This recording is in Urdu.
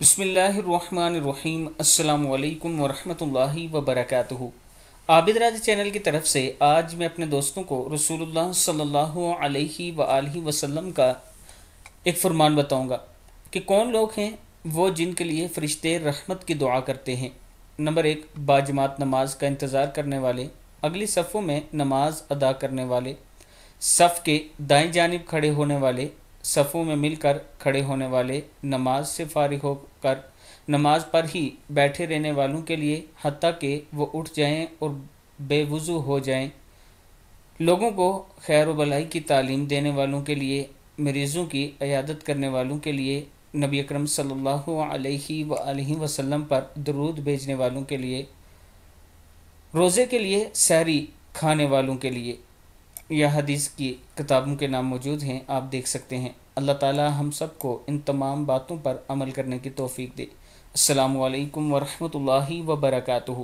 بسم اللہ الرحمن الرحیم السلام علیکم ورحمۃ اللہ وبرکاتہ عابد راج چینل کی طرف سے آج میں اپنے دوستوں کو رسول اللہ صلی اللہ علیہ وآلہ وسلم کا ایک فرمان بتاؤں گا کہ کون لوگ ہیں وہ جن کے لیے فرشتے رحمت کی دعا کرتے ہیں نمبر ایک باجماعت نماز کا انتظار کرنے والے اگلی صفوں میں نماز ادا کرنے والے صف کے دائیں جانب کھڑے ہونے والے صفوں میں مل کر کھڑے ہونے والے نماز سے فارغ ہو کر نماز پر ہی بیٹھے رہنے والوں کے لیے حتیٰ کہ وہ اٹھ جائیں اور بے وضو ہو جائیں لوگوں کو خیر و بلائی کی تعلیم دینے والوں کے لیے مریضوں کی عیادت کرنے والوں کے لیے نبی اکرم صلی اللہ علیہ و وسلم پر درود بھیجنے والوں کے لیے روزے کے لیے سحری کھانے والوں کے لیے یا حدیث کی کتابوں کے نام موجود ہیں آپ دیکھ سکتے ہیں اللہ تعالی ہم سب کو ان تمام باتوں پر عمل کرنے کی توفیق دے السلام علیکم ورحمۃ اللہ وبرکاتہ